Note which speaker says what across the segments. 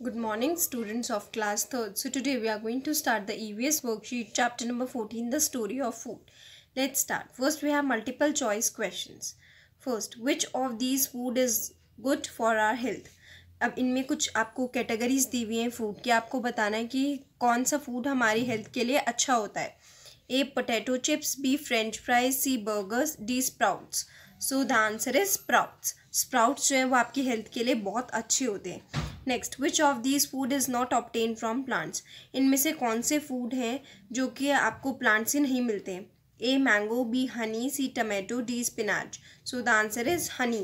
Speaker 1: Good morning students of class 3rd. So today we are going to start the EVS worksheet chapter number 14 the story of food. Let's start. First we have multiple choice questions. First which of these food is good for our health? अब इनमें कुछ आपको categories दी हुई हैं food की आपको बताना है कि कौन सा फूड हमारी हेल्थ के लिए अच्छा होता है A potato chips B French fries C burgers D sprouts so the answer is sprouts sprouts जो हैं वो आपकी हेल्थ के लिए बहुत अच्छे होते हैं next which of these food is not obtained from plants इनमें से कौन से फूड हैं जो कि आपको प्लांट्स से नहीं मिलते हैं A mango B honey C tomato D spinach so the answer is honey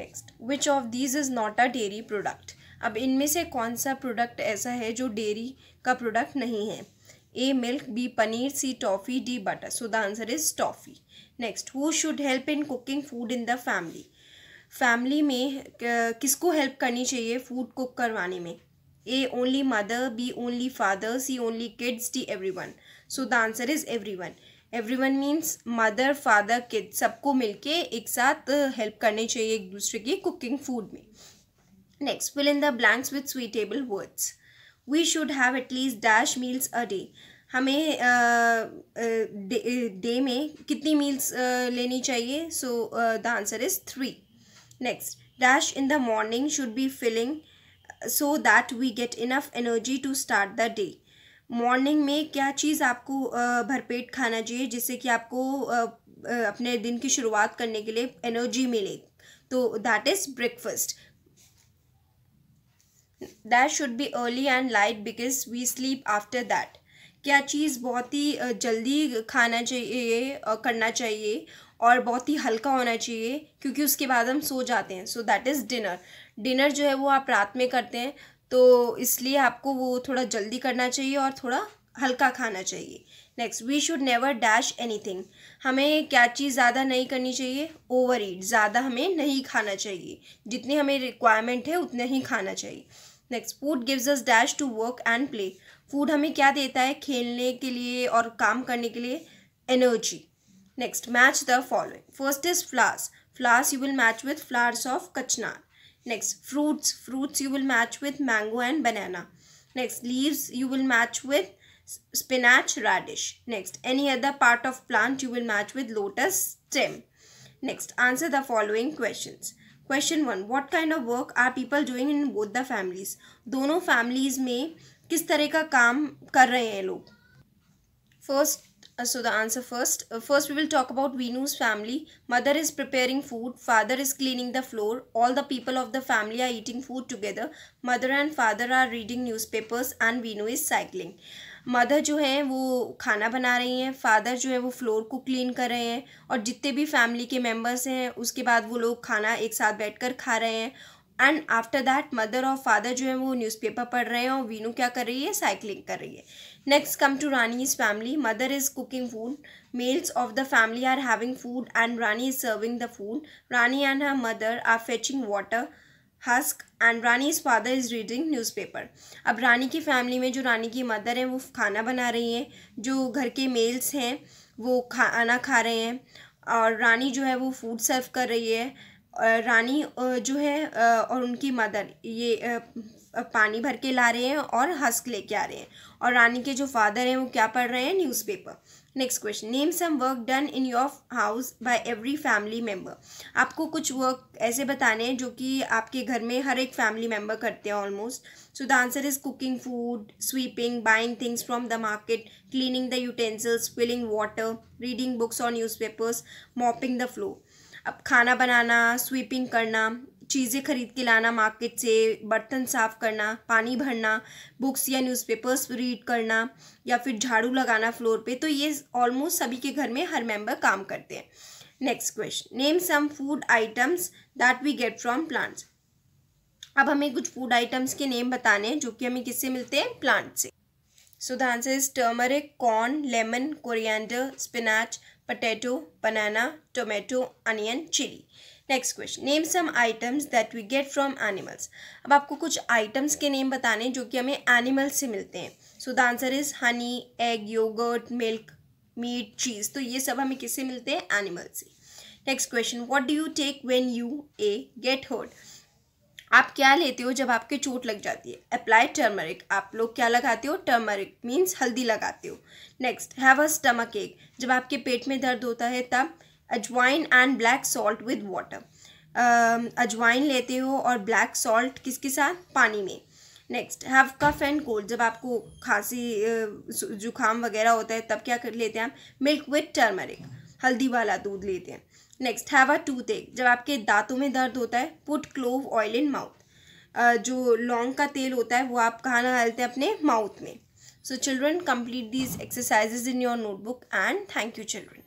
Speaker 1: next which of these is not a dairy product अब इनमें से कौन सा प्रोडक्ट ऐसा है जो डेयरी का प्रोडक्ट नहीं है A milk B paneer C toffee D butter so the answer is toffee next who should help in cooking food in the family family में किसको हेल्प करनी चाहिए फूड कुक करवाने में A only mother B only father C only kids D everyone so the answer is everyone everyone means mother father kid सबको मिलके एक साथ हेल्प करनी चाहिए एक दूसरे की कुकिंग फूड में next fill in the blanks with suitable words we should have at least dash meals a day हमें डे में कितनी मील्स लेनी चाहिए so the answer is three next dash in the morning should be filling so that we get enough energy to start the day morning में क्या चीज़ आपको भरपेट खाना चाहिए जिससे कि आपको अपने दिन की शुरुआत करने के लिए एनर्जी मिले तो that is breakfast that should be early and light because we sleep after that क्या चीज़ बहुत ही जल्दी खाना चाहिए करना चाहिए और बहुत ही हल्का होना चाहिए क्योंकि उसके बाद हम सो जाते हैं so that is dinner dinner जो है वो आप रात में करते हैं तो इसलिए आपको वो थोड़ा जल्दी करना चाहिए और थोड़ा हल्का खाना चाहिए next we should never dash anything हमें क्या चीज़ ज़्यादा नहीं करनी चाहिए ओवर ईट ज़्यादा हमें नहीं खाना चाहिए जितनी हमें रिक्वायरमेंट है उतना ही खाना चाहिए next food gives us dash to work and play food हमें क्या देता है खेलने के लिए और काम करने के लिए energy next match the following first is flowers flowers you will match with flowers of kachnar next fruits fruits you will match with mango and banana next leaves you will match with spinach radish next any other part of plant you will match with lotus stem next answer the following questions Question one: What kind of work are people doing in both the families? दोनों families में किस तरह का काम कर रहे हैं लोग first uh, so the answer first uh, first we will talk about venu's family mother is preparing food father is cleaning the floor all the people of the family are eating food together mother and father are reading newspapers and venu is cycling mother जो है वो खाना बना रही हैं father जो है वो फ्लोर को क्लीन कर रहे हैं और जितने भी फैमिली के मेम्बर्स हैं उसके बाद वो लोग खाना एक साथ बैठ खा रहे हैं एंड आफ्टर दैट मदर और फादर जो है वो न्यूज़पेपर पढ़ रहे हैं और वीनू क्या कर रही है साइकिलिंग कर रही है next come to Rani is family mother is cooking food males of the family are having food and Rani is serving the food Rani and her mother are fetching water husk and Rani is father is reading newspaper अब रानी की family में जो रानी की mother है वो खाना बना रही हैं जो घर के मेल्स हैं वो खाना खा रहे हैं और रानी जो है वो फूड सर्व कर रही है रानी जो है और उनकी मदर ये पानी भर के ला रहे हैं और हस्क लेके आ रहे हैं और रानी के जो फादर हैं वो क्या पढ़ रहे हैं newspaper next question name some work done in your house by every family member आपको कुछ वर्क ऐसे बताने हैं जो कि आपके घर में हर एक फैमिली मेम्बर करते हैं almost so the answer is cooking food sweeping buying things from the market cleaning the utensils filling water reading books और news papers mopping the floor अब खाना बनाना स्वीपिंग करना चीज़ें खरीद के लाना मार्केट से बर्तन साफ़ करना पानी भरना बुक्स या न्यूज़पेपर्स रीड करना या फिर झाड़ू लगाना फ्लोर पे तो ये ऑलमोस्ट सभी के घर में हर मेंबर काम करते हैं next question name some food items that we get from plants अब हमें कुछ फूड आइटम्स के नेम बताने हैं जो कि हमें किससे मिलते हैं प्लांट से so the answer is turmeric corn lemon coriander spinach potato, banana, tomato, onion, chili. Next question name some items that we get from animals अब आपको कुछ आइटम्स के नेम बताने जो कि हमें एनिमल से मिलते हैं so the answer is honey egg yogurt milk meat cheese तो ये सब हमें किससे मिलते हैं एनिमल से next question what do you take when you a get hurt आप क्या लेते हो जब आपके चोट लग जाती है अप्लाई टर्मरिक आप लोग क्या लगाते हो टर्मरिक मीन्स हल्दी लगाते हो नेक्स्ट हैव अ स्टमक एक जब आपके पेट में दर्द होता है तब ajwain and black salt with water अजवाइन लेते हो और ब्लैक सॉल्ट किसके साथ पानी में next have cough and cold जब आपको खांसी जुकाम वगैरह होता है तब क्या कर लेते हैं हम मिल्क विथ टर्मरिक हल्दी वाला दूध लेते हैं नेक्स्ट हैव अ टूथ एक जब आपके दांतों में दर्द होता है put clove oil in mouth जो लौंग का तेल होता है वो आप कहाँ डालते हैं अपने माउथ में so children complete these exercises in your notebook and thank you children